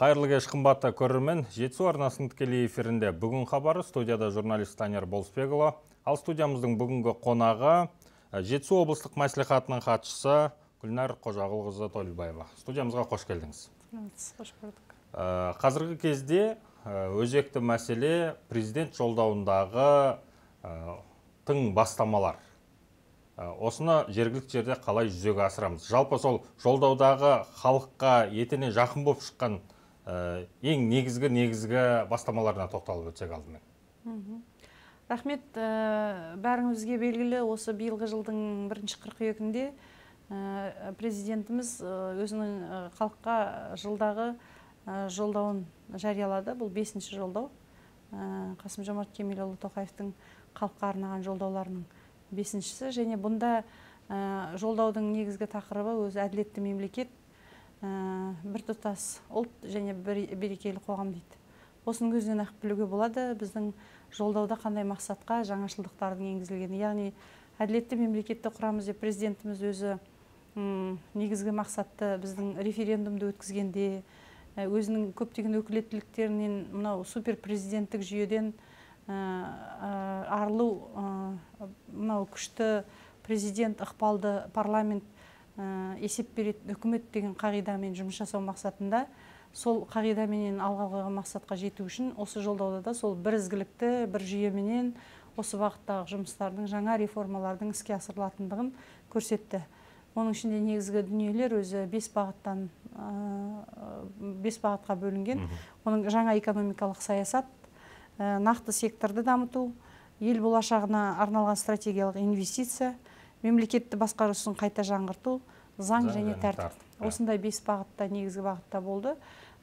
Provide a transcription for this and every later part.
Қайырлы кеш қымбатты көрермен, Жетісу арнасының тікелей эфирінде бүгін хабары студияда журналист Танер Болсбекұлы. Ал студиямыздың бүгінгі қонағы Жетісу облыстық мәслихатының хатшысы Гүлнар Қожағұлқызы Толбаева. Студиямызға қош келдіңіз. Қош көрдік. Қазіргі кезде өзекті мәселе президент жолдауындағы тың бастамалар. Осыны жергілікті жерде қалай жүзеге асырамыз? Жалпы сол жолдаудағы халыққа етене жақын болып шыққан Э, ең негізгі негізгі бастамаларына тоқталып өтсек алдымен рахмет ә, бәріңізге белгілі осы биылғы жылдың бірінші қыркүйегінде ә, президентіміз өзінің халыққа жылдағы жолдауын жариялады бұл бесінші жолдау ә, қасым жомарт кемелұлы тоқаевтың халыққа арнаған жолдауларының бесіншісі және бұнда жолдаудың негізгі тақырыбы өзі әділетті мемлекет Э, бір тұтас ұлт және берекелі қоғам дейді осының өзінен ақ білуге болады біздің жолдауда қандай мақсатқа жаңашылдықтардың енгізілгені яғни әділетті мемлекетті құрамыз деп президентіміз өзі ұм, негізгі мақсатты біздің референдумды өткізгенде өзінің көптеген өкілеттіліктерінен мынау супер президенттік жүйеден арылу мынау күшті президент ықпалды парламент Э, есеп беретін үкімет деген қағидамен жұмыс жасау мақсатында сол қағидаменен алға қойған мақсатқа жету үшін осы жолдауда да сол бір ізгілікті бір жүйеменен осы бағыттағы жұмыстардың жаңа реформалардың іске асырылатындығын көрсетті оның ішінде негізгі дүниелер өзі бес бағыттан ә, бес бағытқа бөлінген оның жаңа экономикалық саясат ә, нақты секторды дамыту ел болашағына арналған стратегиялық инвестиция мемлекетті басқару қайта жаңғырту заң және тәртіп осындай бес бағытта негізгі бағытта болды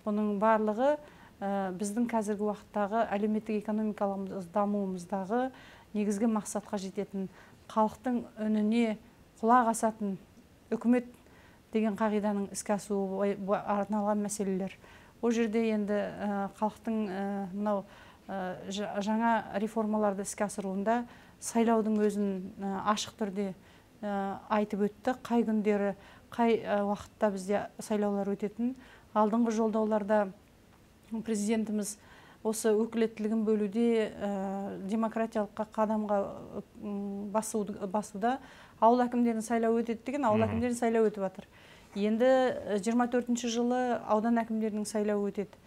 бұның барлығы ә, біздің қазіргі уақыттағы әлеуметтік экономикалық дамуымыздағы негізгі мақсатқа жететін халықтың үніне құлақ асатын үкімет деген қағиданың іске асуы арналған мәселелер ол жерде енді халықтың ә, мынау жаңа реформаларды іске асыруында сайлаудың өзін ашық түрде Э, айтып өтті қай күндері қай э, уақытта бізде сайлаулар өтетінін алдыңғы жолдауларда президентіміз осы өкілеттілігін бөлуде ә, демократиялыққа қадамға басуды, басуда ауыл әкімдерін сайлау өтеді деген ауыл әкімдерін сайлау өтіп жатыр енді 24 жылы аудан әкімдерінің сайлауы өтеді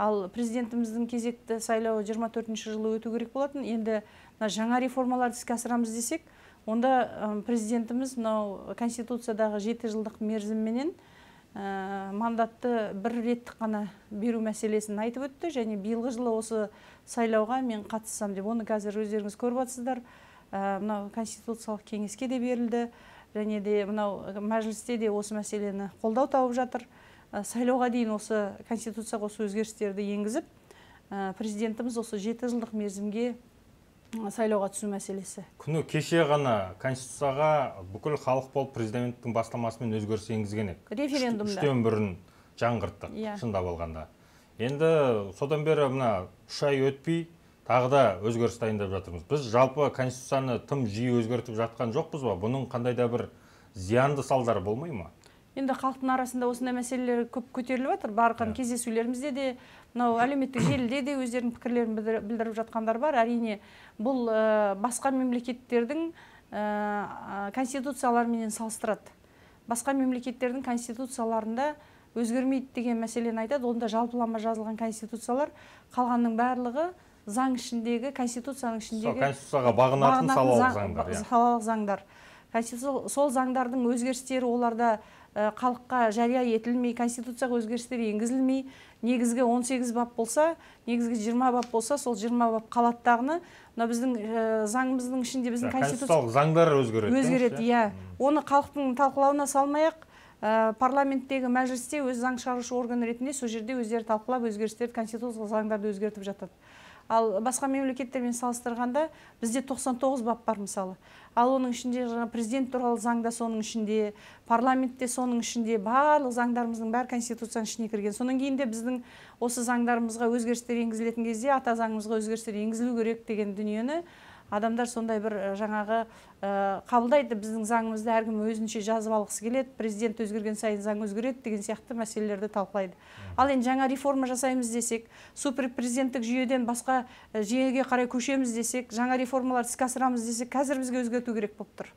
ал президентіміздің кезекті сайлауы 24 жылы өту керек болатын енді жаңа реформаларды іске асырамыз десек онда президентіміз мынау конституциядағы жеті жылдық мерзімменен мандатты бір ретті қана беру мәселесін айтып өтті және биылғы жылы осы сайлауға мен қатыссам деп оны қазір өздеріңіз көріп жатсыздар мынау конституциялық кеңеске де берілді және де мынау мәжілісте де осы мәселені қолдау тауып жатыр сайлауға дейін осы конституцияға осы өзгерістерді енгізіп президентіміз осы жеті жылдық мерзімге сайлауға түсу мәселесі күні кеше ғана конституцияға бүкіл халық болып президенттің бастамасымен өзгеріс енгізген едік референдумда үштен бірін жаңғырттық yeah. Иә. шындап алғанда енді содан бері мына үш ай өтпей тағы да өзгеріс дайындап жатырмыз біз жалпы конституцияны тым жиі өзгертіп жатқан жоқпыз ба бұның қандай да бір зиянды салдары болмай ма енді халықтың арасында осындай мәселелер көп көтеріліп жатыр барған yeah. Ә. кездесулерімізде де мынау әлеуметтік желіде де өздерінің пікірлерін білдіріп жатқандар бар әрине бұл ә, басқа мемлекеттердің ә, конституцияларменен салыстырады басқа мемлекеттердің конституцияларында өзгермейді деген мәселені айтады онда жалпылама жазылған конституциялар қалғанның барлығы заң ішіндегі конституцияның ішіндегі конституцияға бағынатын иә. салалық заңдар салалық заңдар сол заңдардың өзгерістері оларда Э, халыққа жария етілмей конституцияға өзгерістер енгізілмей негізгі 18 бап болса негізгі 20 бап болса сол 20 бап қалаттағыны мына біздің э, заңымыздың ішінде біздің ә, конституциялық заңдар өзгереді өзгереді иә оны халықтың талқылауына салмай э, парламенттегі мәжілісте өз заң шығарушы орган ретінде сол жерде өздері талқылап өзгерістерді конституциялық заңдарды өзгертіп жатады ал басқа мемлекеттермен салыстырғанда бізде 99 бап бар мысалы ал оның ішінде жаңа президент туралы заңда соның ішінде парламентте соның ішінде барлық заңдарымыздың бәрі конституцияның ішіне кірген содан кейін де біздің осы заңдарымызға өзгерістер енгізілетін кезде ата заңымызға өзгерістер енгізілу керек деген дүниені адамдар сондай бір жаңағы қабылдайды біздің заңымызды әркім өзінше жазып алғысы келеді президент өзгерген сайын заң өзгереді деген сияқты мәселелерді талқылайды ал енді жаңа реформа жасаймыз десек супер президенттік жүйеден басқа жүйеге қарай көшеміз десек жаңа реформаларды іске асырамыз десек қазір бізге өзгерту керек болып тұр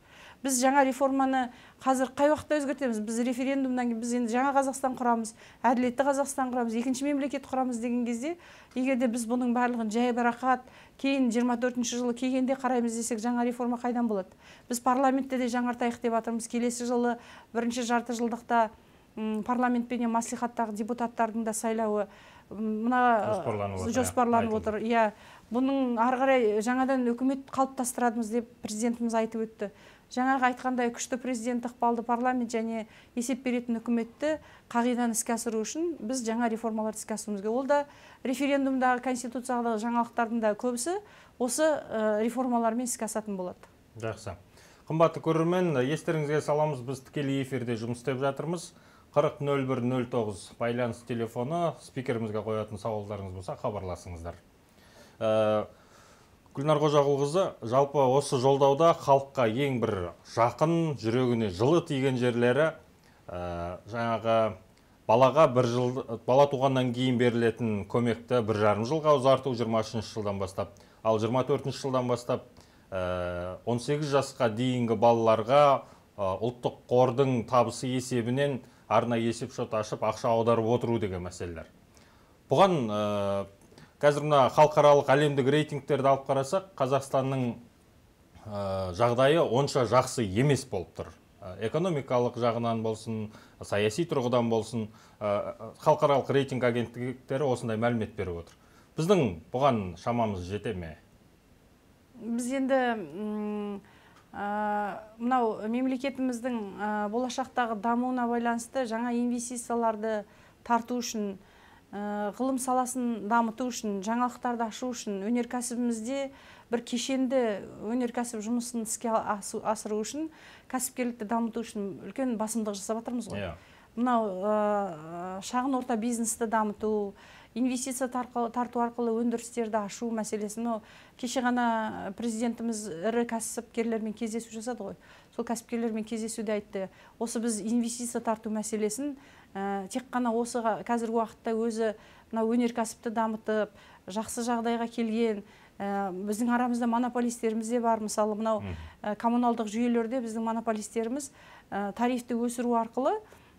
біз жаңа реформаны қазір қай уақытта өзгертеміз біз референдумнан кейін біз енді жаңа қазақстан құрамыз әділетті қазақстан құрамыз екінші мемлекет құрамыз деген кезде егер де біз бұның барлығын жайбарақат кейін 24 төртінші жылы келгенде қараймыз десек жаңа реформа қайдан болады біз парламентте де жаңартайық деп жатырмыз келесі жылы бірінші жарты жылдықта парламент пенен мәслихаттағы депутаттардың да сайлауы мына жоспарланып отыр иә бұның ары қарай жаңадан үкімет қалыптастырамыз деп президентіміз айтып өтті жаңағы айтқандай күшті президент ықпалды парламент және есеп беретін үкіметті қағиданы іске асыру үшін біз жаңа реформаларды іске асыруымыз керек ол да референдумдағы конституциялық жаңалықтардың да көбісі осы реформалармен іске асатын болады жақсы қымбатты көрермен естеріңізге саламыз біз тікелей эфирде жұмыс істеп жатырмыз қырық байланыс телефоны спикерімізге қоятын сауалдарыңыз болса хабарласыңыздар ә, гүлнар қожағұлқызы жалпы осы жолдауда халыққа ең бір жақын жүрегіне жылы тиген жерлері ә, жаңағы балаға бір жыл бала туғаннан кейін берілетін көмекті бір жарым жылға ұзарту 23 жылдан бастап ал 24 жылдан бастап ә, э, 18 жасқа дейінгі балаларға э, ұлттық қордың табысы есебінен арнайы есепшот ашып ақша аударып отыру деген мәселелер бұған қазір мына халықаралық әлемдік рейтингтерді алып қарасақ қазақстанның жағдайы онша жақсы емес болып тұр экономикалық жағынан болсын саяси тұрғыдан болсын халықаралық рейтинг агенттіктері осындай мәлімет беріп отыр біздің бұған шамамыз жете ме біз енді мынау мемлекетіміздің болашақтағы дамуына байланысты жаңа инвестицияларды тарту үшін Э, ғылым саласын дамыту үшін жаңалықтарды ашу үшін өнеркәсібімізде бір кешенді өнеркәсіп жұмысын іске асыру үшін кәсіпкерлікті дамыту үшін үлкен басымдық жасап жатырмыз ғой иә. мынау э, э, шағын орта бизнесті дамыту инвестиция тарту арқылы өндірістерді ашу мәселесі мынау кеше ғана президентіміз ірі кәсіпкерлермен кездесу жасады ғой сол кәсіпкерлермен кездесуде айтты осы біз инвестиция тарту мәселесін Э, тек қана осы қазіргі уақытта өзі мынау өнеркәсіпті дамытып жақсы жағдайға келген ә, біздің арамызда монополистеріміз де бар мысалы мынау ә, коммуналдық жүйелерде біздің монополистеріміз ә, тарифті өсіру арқылы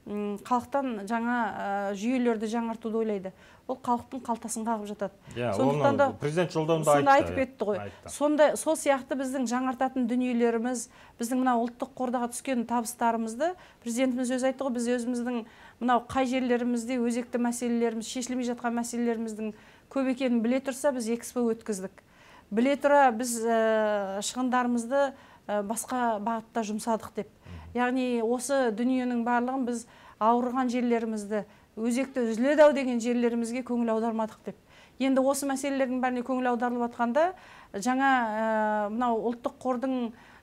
халықтан жаңа жүйелерді жаңартуды ойлайды ол халықтың қалтасын қағып жатады yeah, иә, сондықтан да президент жолдауында айтып кетті ғой сондай сол сияқты біздің жаңартатын дүниелеріміз біздің мына ұлттық қордаға түскен табыстарымызды президентіміз өзі айтты ғой біз өзіміздің мынау қай жерлерімізде өзекті мәселелеріміз шешілмей жатқан мәселелеріміздің көп екенін біле тұрса біз экспо өткіздік біле тұра біз э, шығындарымызды э, басқа бағытта жұмсадық деп яғни осы дүниенің барлығын біз ауырған жерлерімізді өзекті үзіледі ау деген жерлерімізге көңіл аудармадық деп енді осы мәселелердің бәріне көңіл аударылып жатқанда жаңа э, мынау ұлттық қордың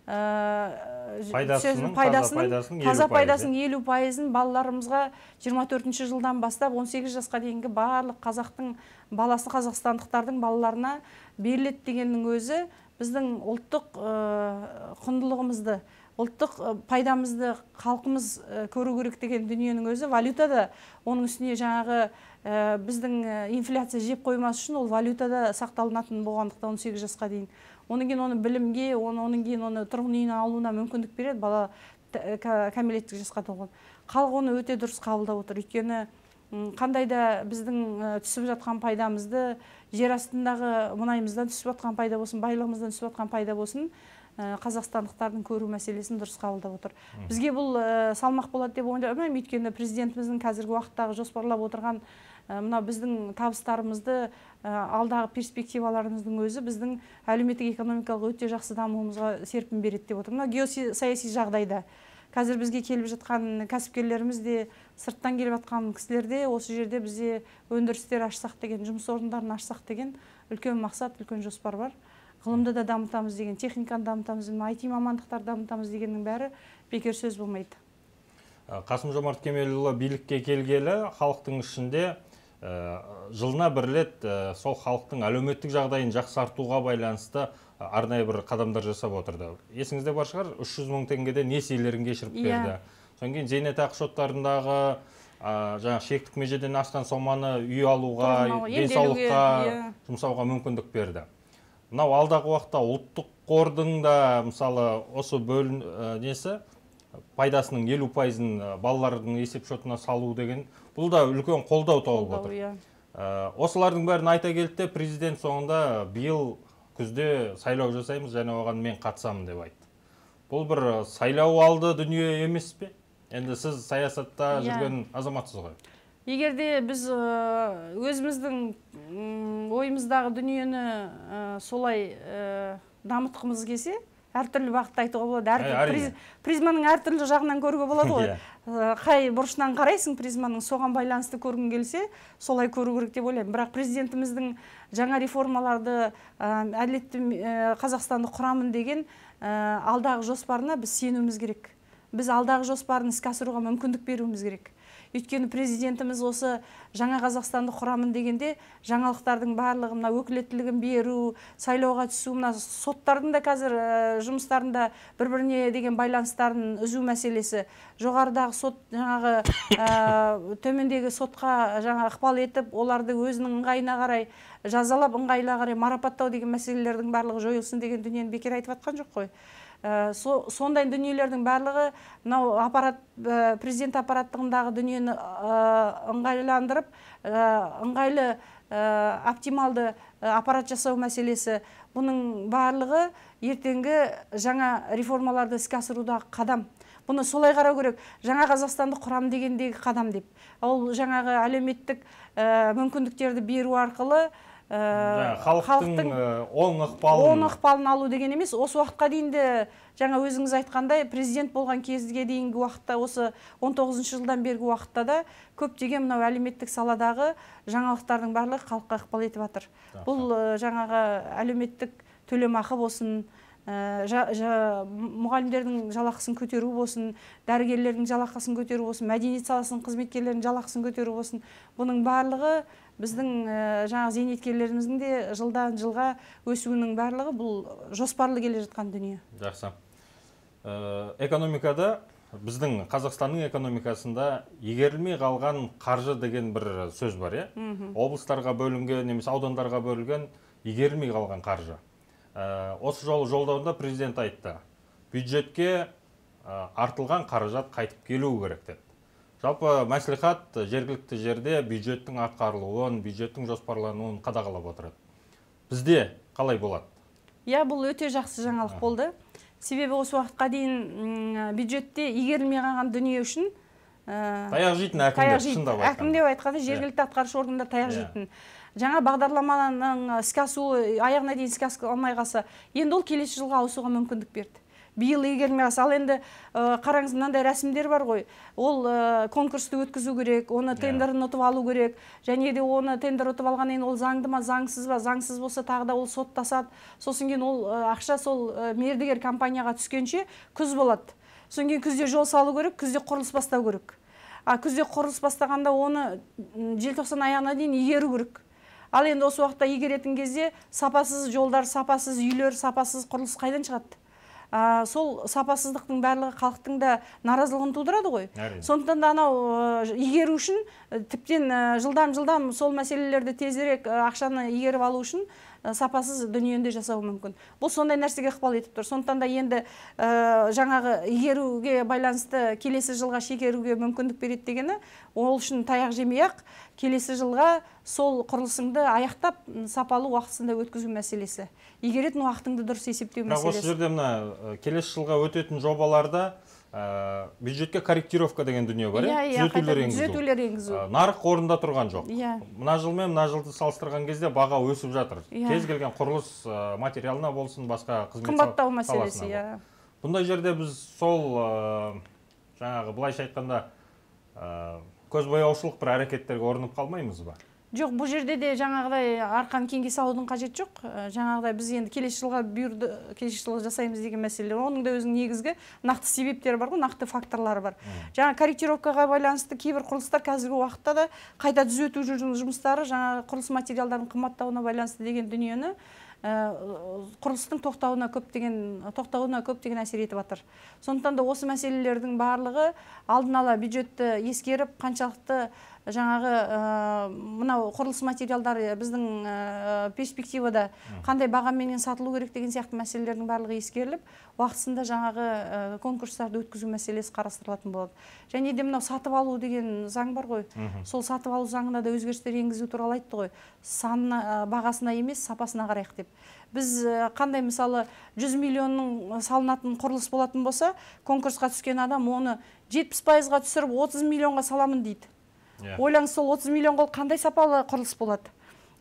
Э, пайдасының таза пайдасының елу пайызын балаларымызға 24 жылдан бастап 18 жасқа дейінгі барлық қазақтың баласы қазақстандықтардың балаларына беріледі дегеннің өзі біздің ұлттық э, құндылығымызды ұлттық э, пайдамызды халқымыз көру керек деген дүниенің өзі валютада оның үстіне жаңағы біздің инфляция жеп қоймас үшін ол валютада сақталынатын болғандықтан 18 жасқа дейін Оның кейін оны білімге оны оның кейін оны тұрғын үйіне алуына мүмкіндік береді бала кәмелеттік жасқа толған халық оны өте дұрыс қабылдап отыр өйткені қандай да біздің түсіп жатқан пайдамызды жер астындағы мұнайымыздан түсіп жатқан пайда болсын байлығымыздан түсіп жатқан пайда болсын қазақстандықтардың көру мәселесін дұрыс қабылдап отыр бізге бұл салмақ болады деп ойлаймын өйткені президентіміздің қазіргі уақыттағы жоспарлап отырған Э, мына біздің табыстарымызды э, алдағы перспективаларымыздың өзі біздің әлеуметтік экономикалық өте жақсы дамуымызға серпін береді деп отыр мына геосаяси жағдайда қазір бізге келіп жатқан кәсіпкерлеріміз де сырттан келіп жатқан кісілер де осы жерде бізде өндірістер ашсақ деген жұмыс орындарын ашсақ деген үлкен мақсат үлкен жоспар бар ғылымды да дамытамыз деген техниканы дамытамыз айти мамандықтарды дамытамыз дегеннің бәрі бекер сөз болмайды э, қасым жомарт кемелұлы билікке келгелі халықтың ішінде Э, жылына бір рет э, сол халықтың әлеуметтік жағдайын жақсартуға байланысты э, арнайы бір қадамдар жасап отырды есіңізде бар шығар үш жүз мың теңгеде несиелерін кешіріп иә. берді содан кейін зейнетақы шоттарындағы ә, жаңағы шектік межеден асқан соманы үй алуға денсаулыққа иә. жұмсауға мүмкіндік берді мынау алдағы уақытта ұлттық қордың да мысалы осы бөлін несі пайдасының елу пайызын э, балалардың есепшотына салу деген бұл да үлкен қолдау тауып отыр иә. э, осылардың бәрін айта келді де президент соңында биыл күзде сайлау жасаймыз және оған мен қатысамын деп айтты бұл бір э, сайлау алды дүние емес пе енді сіз саясатта иә. жүрген азаматсыз ғой Егерде біз өзіміздің ойымыздағы дүниені солай дамытқымыз келсе әртүрлі бағытта айтуға болады ә, призманың әртүрлі жағынан көруге болады ғой иә. ә, қай бұрышынан қарайсың призманың соған байланысты көргің келсе солай көру керек деп ойлаймын бірақ президентіміздің жаңа реформаларды ә, әділетті қазақстанды құрамын деген алдағы жоспарына біз сенуіміз керек біз алдағы жоспарын іске асыруға мүмкіндік беруіміз керек өйткені президентіміз осы жаңа қазақстанды құрамын дегенде жаңалықтардың барлығы мына өкілеттілігін беру сайлауға түсу мына соттардың да қазір э, жұмыстарында бір біріне деген байланыстарын үзу мәселесі жоғарыдағы сот жаңағы ә, төмендегі сотқа жаңа ықпал етіп оларды өзінің ыңғайына қарай жазалап ыңғайына қарай марапаттау деген мәселелердің барлығы жойылсын деген дүниені бекер айтып жатқан жоқ қой Э, сондай дүниелердің барлығы мынау аппарат э, президент аппараттығындағы дүниені э, ыңғайландырып ыңғайлы оптималды аппарат жасау мәселесі бұның барлығы ертеңгі жаңа реформаларды іске асырудағы қадам бұны солай қарау керек жаңа қазақстанды құрам дегендегі қадам деп ол жаңағы әлеуметтік мүмкіндіктерді беру арқылы Э, халықтың э, оң ықпалын оң ықпалын алу деген емес осы уақытқа дейін де жаңа өзіңіз айтқандай президент болған кезге дейінгі уақытта осы 19 жылдан бергі уақытта да көптеген мынау әлеуметтік саладағы жаңалықтардың барлығы халыққа ықпал етіп бұл э, жаңағы әлеуметтік төлемақы болсын мұғалімдердің жалақысын көтеру болсын дәрігерлердің жалақысын көтеру болсын мәдениет саласының қызметкерлерінің жалақысын көтеру болсын бұның барлығы біздің жаңағы зейнеткерлеріміздің де жылдан жылға өсуінің барлығы бұл жоспарлы келе жатқан дүние жақсы экономикада біздің қазақстанның экономикасында игерілмей қалған қаржы деген бір сөз бар иә облыстарға бөлінген немесе аудандарға бөлінген игерілмей қалған қаржы осы жолы жолдауында президент айтты бюджетке артылған қаражат қайтып келуі керек деп жалпы мәслихат жергілікті жерде бюджеттің атқарылуын бюджеттің жоспарлануын қадағалап отырады бізде қалай болады иә бұл өте жақсы жаңалық болды себебі осы уақытқа дейін бюджетте игерілмей қалған дүние үшін ә, таяқ жейтін әкімдер шындап әкім деп айтқанда иә. жергілікті атқарушы органдар таяқ иә. жейтін жаңа бағдарламаның іске асуы аяғына дейін іске алмай қалса енді ол келесі жылға ауысуға мүмкіндік берді биыл егер ал енді қараңыз мынандай рәсімдер бар ғой ол конкурсты өткізу керек оны иә. тендерін ұтып алу керек және де оны тендер ұтып алғаннан кейін ол заңды ма заңсыз ба заңсыз болса тағы да ол соттасады сосын кейін ол ақша сол мердігер компанияға түскенше күз болады содан кейін күзде жол салу керек күзде құрылыс бастау керек а күзде құрылыс бастағанда оны желтоқсан аяғына дейін игеру керек ал енді осы уақытта игеретін кезде сапасыз жолдар сапасыз үйлер сапасыз құрылыс қайдан шығады ә, сол сапасыздықтың барлығы халықтың да наразылығын тудырады ғой сондықтан да анау игеру үшін ә, тіптен жылдам жылдам сол мәселелерді тезірек ақшаны игеріп алу үшін сапасыз дүниені де жасауы мүмкін бұл сондай нәрсеге ықпал етіп тұр сондықтан да енді ә, жаңағы игеруге байланысты келесі жылға шегеруге мүмкіндік береді дегені ол үшін таяқ жемей келесі жылға сол құрылысыңды аяқтап сапалы уақытысында өткізу мәселесі игеретін уақытыңды дұрыс есептеу мәселесі бірақ осы жерде мына келесі жылға өтетін жобаларда ә, бюджетке корректировка деген дүние бар иә иә, иә түзетулер түзетулер енгізу э, нарық орнында тұрған жоқ иә мына жылмен мына жылды салыстырған кезде баға өсіп жатыр иә. кез келген құрылыс э, материалына болсын басқа қызмет қымбаттау мәселесі иә бұндай жерде біз сол жаңағы былайша айтқанда көзбояушылық бір әрекеттерге ұрынып қалмаймыз ба жоқ бұл жерде де жаңағыдай арқан кеңге салудың қажеті жоқ э, жаңағыдай біз енді келесі жылға бұйырды келесі жылы жасаймыз деген мәселелер оның да өзінің негізгі нақты себептері бар ғой нақты факторлары бар жаңа корректировкаға байланысты кейбір құрылыстар қазіргі уақытта да қайта түзету жұмыстары жаңа құрылыс материалдарының қымбаттауына байланысты деген дүниені э, құрылыстың тоқтауына көптеген тоқтауына көптеген әсер етіп жатыр сондықтан да осы мәселелердің барлығы алдын ала бюджетті ескеріп қаншалықты жаңағы мынау құрылыс материалдары иә, біздің перспективада қандай бағаменен сатылу керек деген сияқты мәселелердің барлығы ескеріліп уақытысында жаңағы конкурстарды өткізу мәселесі қарастырылатын болады және де мынау сатып алу деген заң бар ғой сол сатып алу заңына да өзгерістер енгізу туралы айтты ғой санына бағасына емес сапасына қарайық деп біз қандай мысалы 100 миллионның салынатын құрылыс болатын болса конкурсқа түскен адам оны 70 пайызға түсіріп 30 миллионға саламын дейді ойлаңыз сол 30 миллионға қандай сапалы құрылыс болады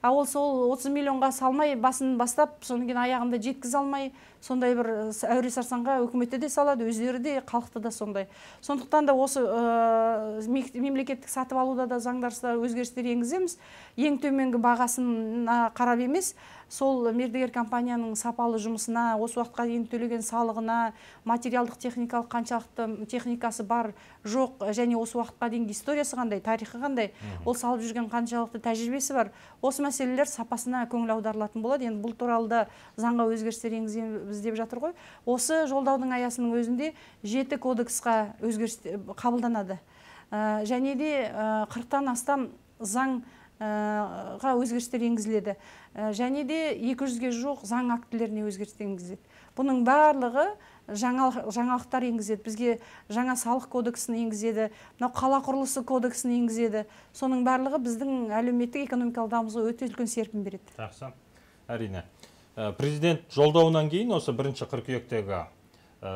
ал ол сол 30 миллионға салмай басын бастап содан кейін аяғында жеткізе алмай сондай бір э, әуре сарсаңға үкіметті де салады өздері де халықты да сондай сондықтан да осы э, мемлекеттік сатып алуда да заңдарда өзгерістер енгіземіз ең төменгі бағасына қарап емес сол мердігер компанияның сапалы жұмысына осы уақытқа дейін төлеген салығына материалдық техникалық қаншалықты техникасы бар жоқ және осы уақытқа дейінгі историясы қандай тарихы қандай ол салып жүрген қаншалықты тәжірибесі бар осы мәселелер сапасына көңіл аударылатын болады енді бұл туралы да заңға өзгерістер енгіземіз жатырмыз деп жатыр ғой осы жолдаудың аясының өзінде жеті кодексқа өзгеріс э, қабылданады ә, және де э, қырықтан астам заңға өзгерістер енгізіледі және де 200-ге жоқ заң актілеріне өзгерістер енгізіледі бұның барлығы жаңалықтар енгізеді бізге жаңа салық кодексін енгізеді мынау қала құрылысы кодексін енгізеді соның барлығы біздің әлеуметтік экономикалық дамуымызға өте үлкен серпін береді жақсы әрине Э, президент жолдауынан кейін осы бірінші қыркүйектегі ә, э,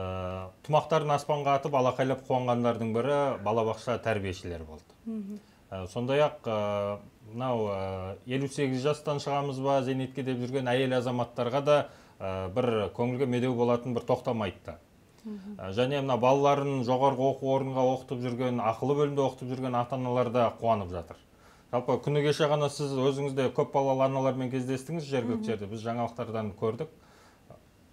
тұмақтарын аспанға атып алақайлап қуанғандардың бірі балабақша тәрбиешілері болды ә, э, сондай ақ мынау ә, 58 жастан шығамыз ба зейнетке деп жүрген әйел азаматтарға да ә, бір көңілге медеу болатын бір тоқтам айтты ә, және мына балаларын жоғарғы оқу орынға оқытып жүрген ақылы бөлімде оқытып жүрген ата аналар да қуанып жатыр жалпы күні кеше ғана сіз өзіңіз де көпбалалы аналармен кездестіңіз жергілікті жерде біз жаңалықтардан көрдік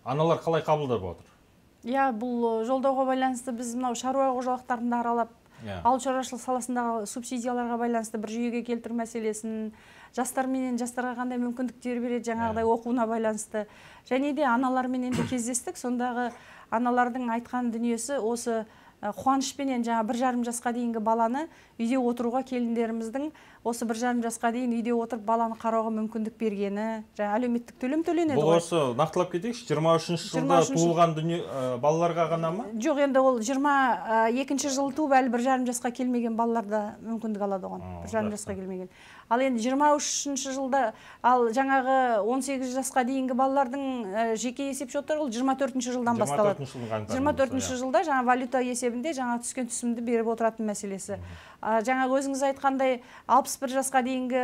аналар қалай қабылдап отыр иә бұл жолдауға байланысты біз мынау шаруа қожалықтарын да аралап yeah. Иә. ауыл шаруашылық саласындағы субсидияларға байланысты бір жүйеге келтіру мәселесін жастарменен жастарға қандай мүмкіндіктер береді жаңағыдай иә. оқуына байланысты және де аналарменен де кездестік сондағы аналардың айтқан дүниесі осы қуанышпенен жаңа бір жарым жасқа дейінгі баланы үйде отыруға келіндеріміздің осы бір жарым жасқа дейін үйде отырып баланы қарауға мүмкіндік бергені жаңа әлеуметтік төлем төленеді бұл осы нақтылап кетейікші жиырма үшінші жылда туылған дүние балаларға ғана ма жоқ енді ол жиырма екінші жылы туып әлі бір жарым жасқа келмеген балалар да мүмкіндік алады оған бір жарым жасқа келмеген ал енді жиырма үшінші жылда ал жаңағы он сегіз жасқа дейінгі балалардың жеке есеп шоттары ол жиырма төртінші жылдан басталады жиырма төртінші иә. жылда жаңа валюта есебінде жаңа түскен түсімді беріп отыратын мәселесі жаңағы өзіңіз айтқандай 61 жасқа дейінгі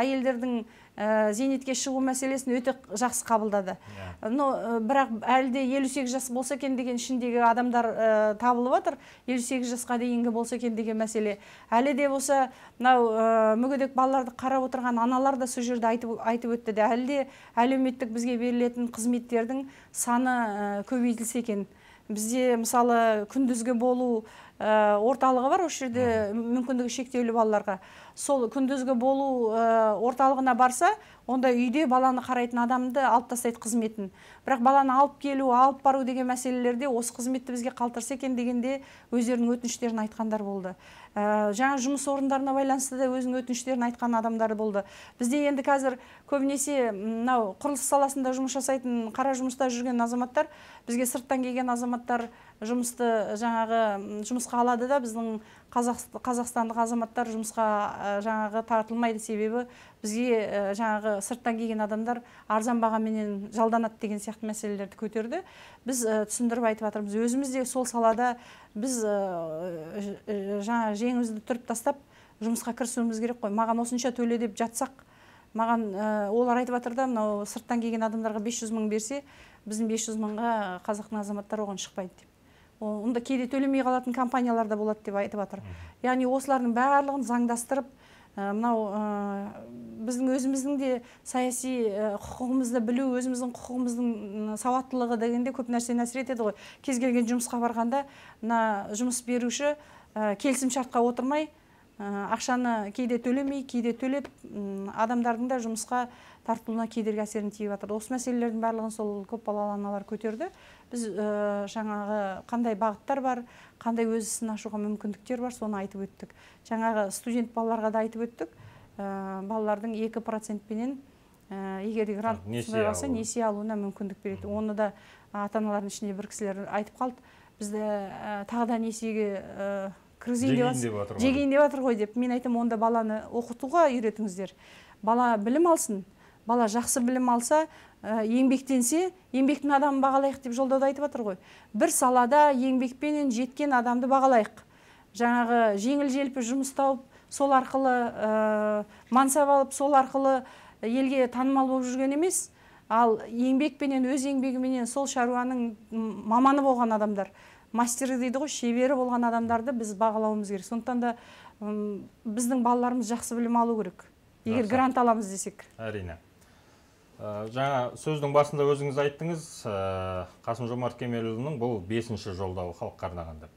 әйелдердің зейнетке шығу мәселесін өте жақсы қабылдады иә. э, бірақ әлде де елу жас болса екен деген ішіндегі адамдар ә, табылып жатыр елу жасқа дейінгі болса екен деген мәселе әлі де болса мынау э, мүгедек балаларды қарап отырған аналар да сол жерде айтып, айтып өтті де әлі де әлеуметтік бізге берілетін қызметтердің саны көбейтілсе екен бізде мысалы күндізгі болу Э, орталығы бар осы жерде мүмкіндігі шектеулі балаларға сол күндізгі болу э, орталығына барса онда үйде баланы қарайтын адамды алып тастайды қызметін бірақ баланы алып келу алып бару деген мәселелерде осы қызметті бізге қалдырса екен дегенде өздерінің өтініштерін айтқандар болды э, жаңа жұмыс орындарына байланысты да өзінің өтініштерін айтқан адамдар болды бізде енді қазір көбінесе мынау құрылыс саласында жұмыс жасайтын қара жұмыста жүрген азаматтар бізге сырттан келген азаматтар жұмысты жаңағы жұмысқа алады да біздің қазақстандық азаматтар жұмысқа жаңағы тартылмайды себебі бізге жаңағы сырттан келген адамдар арзан бағаменен жалданады деген сияқты мәселелерді көтерді біз түсіндіріп айтып жатырмыз өзіміз де сол салада біз жаңа жеңімізді түріп тастап жұмысқа кірісуіміз керек қой маған осынша төле деп жатсақ маған олар айтып жатыр да мынау сырттан келген адамдарға 500 жүз мың берсе біздің 500 жүз мыңға қазақтың азаматтары оған шықпайды деп онда кейде төлемей қалатын компаниялар да болады деп айтып жатыр яғни осылардың барлығын заңдастырып мынау біздің өзіміздің де саяси құқығымызды білу өзіміздің құқығымыздың сауаттылығы дегенде көп нәрсені әсер етеді ғой кез келген жұмысқа барғанда мына жұмыс беруші шартқа отырмай Э, ақшаны кейде төлемей кейде төлеп адамдардың да жұмысқа тартылуына кедергі әсерін тиіп жатыр осы мәселелердің барлығын сол көпбалалы аналар көтерді біз ә, жаңағы қандай бағыттар бар қандай өз ісін ашуға мүмкіндіктер бар соны айтып өттік жаңағы студент балаларға да айтып өттік э, балалардың екі процентпенен ә, егер грант қалса несие алуына мүмкіндік береді оны да ата аналардың ішінде бір кісілер айтып қалды бізді ә, тағы да несиеге кіргізейін деп жегейін деп жатыр ғой деп мен айтамын онда баланы оқытуға үйретіңіздер бала білім алсын бала жақсы білім алса ә, еңбектенсе еңбектің адамын бағалайық деп жолдауда айтып жатыр ғой бір салада еңбекпенен жеткен адамды бағалайық жаңағы жеңіл желпі жұмыс тауып сол арқылы ә, мансап алып сол арқылы елге танымал болып жүрген емес ал еңбекпенен өз еңбегіменен сол шаруаның маманы болған адамдар мастері дейді ғой шебері болған адамдарды біз бағалауымыз керек сондықтан да біздің балаларымыз жақсы білім алу керек егер грант аламыз десек әрине э, жаңа сөздің басында өзіңіз айттыңыз э, қасым жомарт кемелұлының бұл бесінші жолдауы халыққа арнаған деп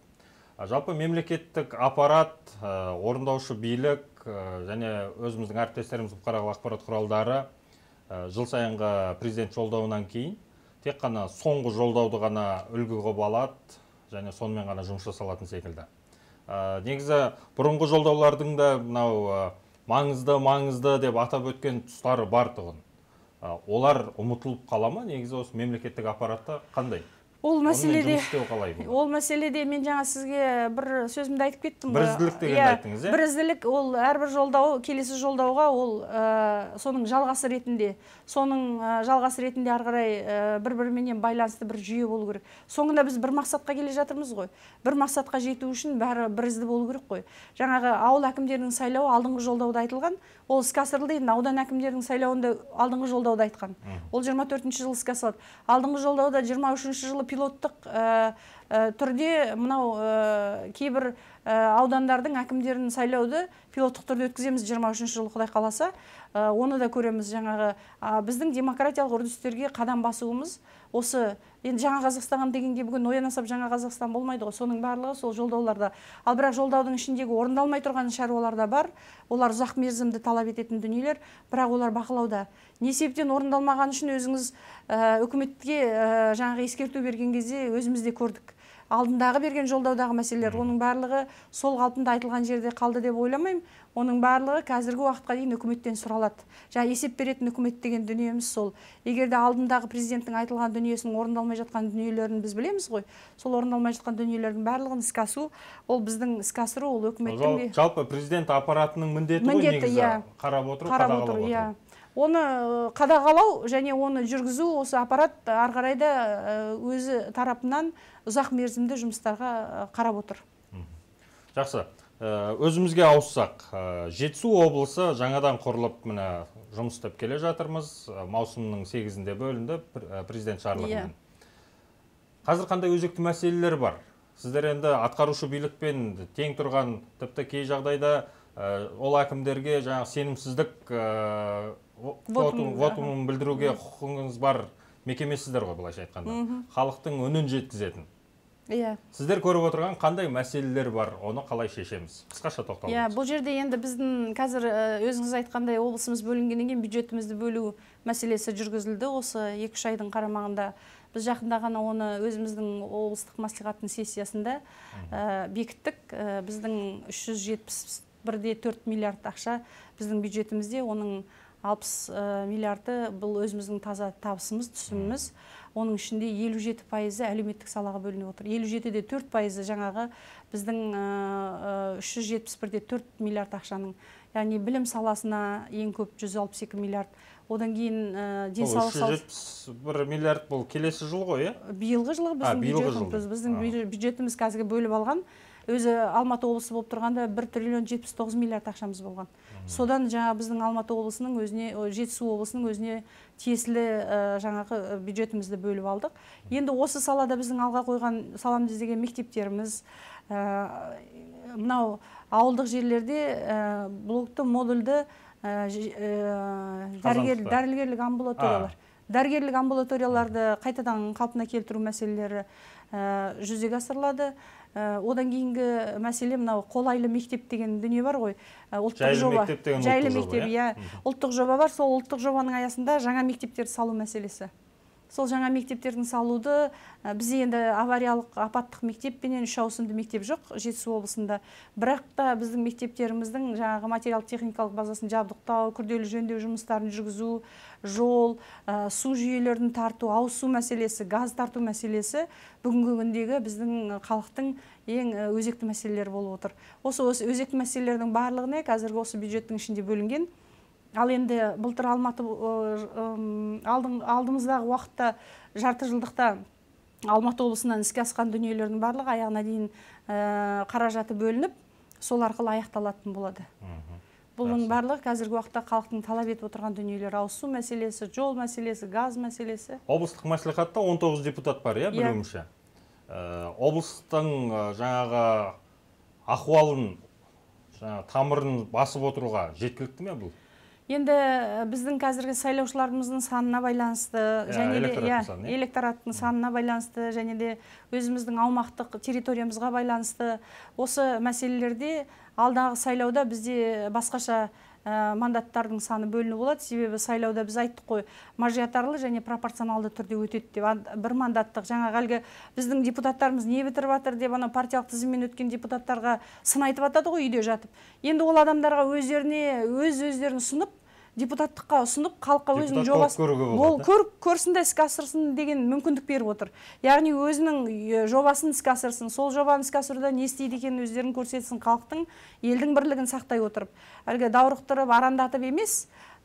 э, жалпы мемлекеттік аппарат орындаушы билік және өзіміздің әріптестеріміз бұқаралық ақпарат құралдары жыл сайынғы президент жолдауынан кейін тек қана соңғы жолдауды ғана үлгі қылып алады және сонымен ғана жұмыс жасалатын секілді ә, негізі бұрынғы жолдаулардың да мынау ә, маңызды маңызды деп атап өткен тұстары бар тұғын ә, олар ұмытылып қала ма негізі осы мемлекеттік аппаратта қандай ол мәселеде ол мәселеде мен жаңа сізге бір сөзімді айтып кеттім бірізділік дегенді иә, айттыңыз иә бірізділік ол әрбір жолдау келесі жолдауға ол ә, соның жалғасы ретінде соның э, жалғасы ретінде ары қарай э, бір біріменен байланысты бір жүйе болу керек соңында біз бір мақсатқа келе жатырмыз ғой бір мақсатқа жету үшін бәрі бірізді болу керек қой жаңағы ауыл әкімдерінің сайлауы алдыңғы жолдауда айтылған ол іске асырылды енді аудан әкімдерінің сайлауында алдыңғы жолдауда айтқан ол 24 ші жылы іске асырылады алдыңғы жолдауда 23 ші жылы пилоттық э, э, түрде мынау э, кейбір Э, аудандардың әкімдерін сайлауды пилоттық түрде өткіземіз 23 жылы құдай қаласа э, оны да көреміз жаңағы біздің демократиялық үрдістерге қадам басуымыз осы енді жаңа қазақстан дегенге бүгін ояна салып жаңа қазақстан болмайды ғой соның барлығы сол жолдауларда ал бірақ жолдаудың ішіндегі орындалмай тұрған шаруалар да бар олар ұзақ мерзімді талап ететін дүниелер бірақ олар бақылауда не себептен орындалмағаны үшін өзіңіз э, үкіметке ә, жаңағы ескерту берген кезде өзіміз де көрдік алдындағы берген жолдаудағы мәселелер оның барлығы сол қалпында айтылған жерде қалды деп ойламаймын оның барлығы қазіргі уақытқа дейін үкіметтен сұралады жаңа есеп беретін үкімет деген дүниеміз сол егер де алдындағы президенттің айтылған дүниесінің орындалмай жатқан дүниелерін біз білеміз ғой сол орындалмай жатқан дүниелердің барлығын іске асу ол біздің іске асыру ол үкіметтің жалпы президент аппаратының міндеті ғой иә. қарап отыру қарап оны қадағалау және оны жүргізу осы аппарат ары өзі тарапынан ұзақ мерзімді жұмыстарға қарап отыр жақсы өзімізге ауыссақ жетісу облысы жаңадан құрылып міне жұмыс істеп келе жатырмыз маусымның сегізінде бөлінді президент жарлығымен иә. қазір қандай өзекті мәселелер бар сіздер енді атқарушы билікпен тең тұрған тіпті кей жағдайда ол әкімдерге жаңа сенімсіздік вотумын білдіруге құқығыңыз бар мекемесіздер ғой былайша айтқанда халықтың үнін жеткізетін иә сіздер көріп отырған қандай мәселелер бар оны қалай шешеміз қысқаша тоқталыңыз иә бұл жерде енді біздің қазір өзіңіз айтқандай облысымыз бөлінгеннен кейін бюджетімізді бөлу мәселесі жүргізілді осы екі үш айдың қарамағында біз жақында ғана оны өзіміздің облыстық мәслихаттың сессиясында ә, бекіттік ә, біздің төрт миллиард ақша біздің бюджетімізде оның алпыс э, миллиарды бұл өзіміздің таза табысымыз түсіміміз оның ішінде елу жеті пайызы әлеуметтік салаға бөлініп отыр елу де төрт пайызы жаңағы біздің э, э, үш жүз жетпіс бірде төрт миллиард ақшаның яғни білім саласына ең көп жүз алпыс екі миллиард одан кейін ә, денсаулық үш жүз жетпіс бір миллиард бұл келесі жыл ғой иә биылғы жылғы біздің бюджетіміз біздің бюджетіміз қазіргі бөліп алған өзі алматы облысы болып тұрғанда 1 триллион жетпіс тоғыз миллиард ақшамыз болған содан жаңа біздің алматы облысының өзіне жетісу облысының өзіне тиесілі э, жаңағы э, бюджетімізді бөліп алдық енді осы салада біздің алға қойған саламыз деген мектептеріміз э, мынау ауылдық жерлерде блокты модульді дәрілгерлік дәрігерлік амбулаториялар дәрігерлік амбулаторияларды қайтадан қалпына келтіру мәселелері жүзеге асырылады Э, одан кейінгі мәселе мынау қолайлы мектеп деген дүние бар ғой э, ұлттық жоба жайлы мектеп иә, иә. ұлттық жоба бар сол ұлттық жобаның аясында жаңа мектептер салу мәселесі сол жаңа мектептердің салуды ә, біз енді авариялық апаттық пенен үш ауысымды мектеп жоқ жетісу облысында бірақ та біздің мектептеріміздің жаңағы материалдық техникалық базасын жабдықтау күрделі жөндеу жұмыстарын жүргізу жол ә, су жүйелерін тарту ауызсу мәселесі газ тарту мәселесі бүгінгі күндегі біздің халықтың ең өзекті мәселелері болып отыр осы, осы өзекті мәселелердің барлығына қазіргі осы бюджеттің ішінде бөлінген ал енді былтыр алматы алдымыздағы уақытта жарты жылдықта алматы облысынан іске асқан дүниелердің барлығы аяғына дейін э, қаражаты бөлініп сол арқылы аяқталатын болады бұның барлығы қазіргі уақытта халықтың талап етіп отырған дүниелер ауызсу мәселесі жол мәселесі газ мәселесі облыстық мәслихатта 19 депутат бар иә, иә. білуімше ә, облыстың э, жаңағы ахуалын жаңағы тамырын басып отыруға жеткілікті ме бұл енді біздің қазіргі сайлаушыларымыздың санына байланысты ә, және де электораттың иә, санына иә. байланысты және де өзіміздің аумақтық территориямызға байланысты осы мәселелерде алдағы сайлауда бізде басқаша мандаттардың саны бөліні болады себебі сайлауда біз айттық қой мажиатарлы және пропорционалды түрде өтеді бір мандаттық жаңа әлгі біздің депутаттарымыз не бітіріп жатыр деп анау партиялық тізіммен өткен депутаттарға сын айтып жатады ғой үйде жатып енді ол адамдарға өздеріне өз өздерін ұсынып депутаттыққа ұсынып халыққа өзінің жобасын ол көріп көрсін де іске асырсын деген мүмкіндік беріп отыр яғни өзінің жобасын іске асырсын сол жобаны іске асыруда не істейді екенін өздерін көрсетсін халықтың елдің бірлігін сақтай отырып әлгі даурықтырып арандатып емес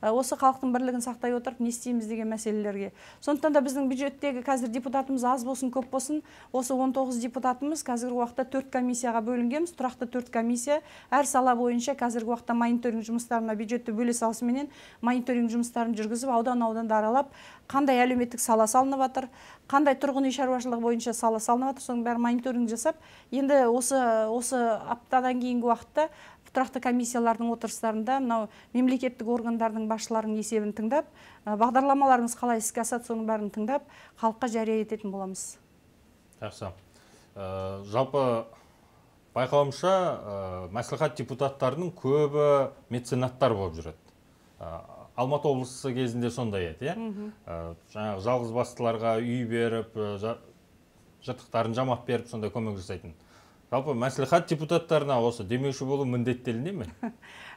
Э, осы халықтың бірлігін сақтай отырып не істейміз деген мәселелерге сондықтан да біздің бюджеттегі қазір депутатымыз аз болсын көп болсын осы 19 депутатымыз қазіргі уақытта төрт комиссияға бөлінгенбіз тұрақты төрт комиссия әр сала бойынша қазіргі уақытта мониторинг жұмыстарына бюджетті бөле салысыменен мониторинг жұмыстарын жүргізіп аудан ауданды аралап қандай әлеуметтік сала салынып жатыр қандай тұрғын үй шаруашылығы бойынша сала салынып жатыр соның бәрін мониторинг жасап енді осы осы аптадан кейінгі уақытта тұрақты комиссиялардың отырыстарында мынау мемлекеттік органдардың басшыларының есебін тыңдап бағдарламаларыңыз қалай іске асады соның бәрін тыңдап халыққа жария ететін боламыз жақсы ә, жалпы байқауымша ә, мәслихат депутаттарының көбі меценаттар болып жүреді алматы облысы кезінде сондай еді иә ә, жаңағы жалғызбастыларға үй беріп жыртықтарын жамап беріп сондай көмек жасайтын жалпы мәслихат депутаттарына осы демеуші болу міндеттеліне ме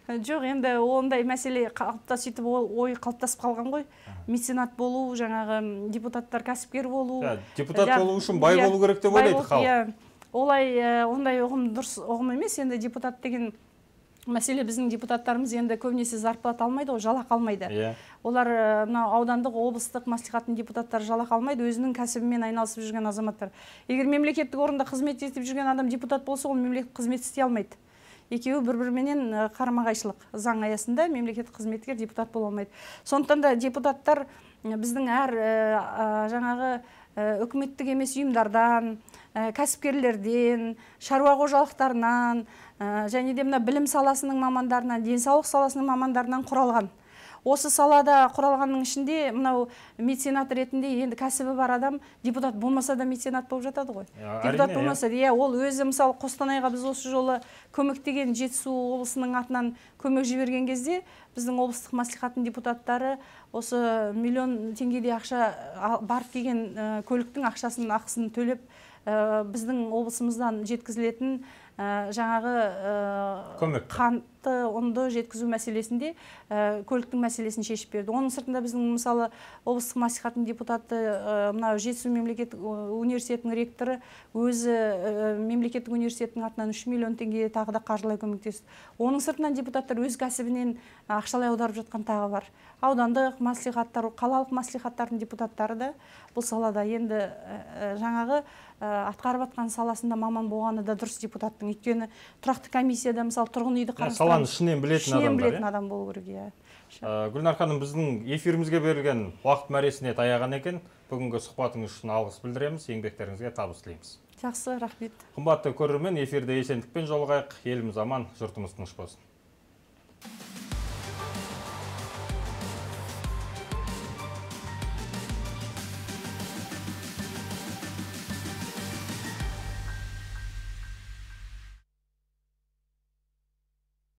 жоқ енді ондай мәселе қалыпта сөйтіп ой қалыптасып қалған ғой меценат болу жаңағы депутаттар кәсіпкер болу ә, депутат болу үшін бай иә, болу керек деп ойлайды халық иә. олай ондай ұғым дұрыс ұғым емес енді депутат деген мәселе біздің депутаттарымыз енді көбінесе зарплата алмайды ғой жалақы алмайды иә олар мынау аудандық облыстық мәслихаттың депутаттары жалақы алмайды өзінің кәсібімен айналысып жүрген азаматтар егер мемлекеттік орында қызмет етіп жүрген адам депутат болса ол мемлекеттік қызмет істей алмайды екеуі бір біріменен қарама қайшылық заң аясында мемлекеттік қызметкер депутат бола алмайды сондықтан да депутаттар біздің әр жаңағы үкіметтік емес ұйымдардан Э, кәсіпкерлерден шаруа қожалықтарынан э, және де білім саласының мамандарынан денсаулық саласының мамандарынан құралған осы салада құралғанның ішінде мынау меценат ретінде енді кәсібі бар адам депутат болмаса да меценат болып жатады ғой ә, депутат иә. болмаса иә ол өзі мысалы қостанайға біз осы жолы көмектеген жетісу облысының атынан көмек жіберген кезде біздің облыстық мәслихаттың депутаттары осы миллион теңгедей ақша барып келген э, көліктің ақшасын ақысын төлеп Э, біздің облысымыздан жеткізілетін э, жаңағы э, көмек қантты ұнды жеткізу мәселесінде көліктің мәселесін шешіп берді оның сыртында біздің мысалы облыстық мәслихаттың депутаты мынау жетісу мемлекеттік университетінің ректоры өзі мемлекеттік университеттің атынан үш миллион теңге тағы да қаржылай көмектесті оның сыртынан депутаттар өз кәсібінен ақшалай аударып жатқан тағы бар аудандық мәслихаттар қалалық мәслихаттардың депутаттары да бұл салада енді жаңағы Э, атқарып жатқан саласында маман болғаны да дұрыс депутаттың өйткені тұрақты комиссияда мысалы тұрғын үйді қарастырады саланы ішінен білетін білетін иә? адам болу керек иә э, гүлнар ханым біздің эфирімізге берілген уақыт мәресіне таяған екен бүгінгі сұхбатыңыз үшін алғыс білдіреміз еңбектеріңізге табыс тілейміз жақсы рахмет қымбатты көрермен эфирде есендікпен жолығайық еліміз аман жұртымыз тыныш болсын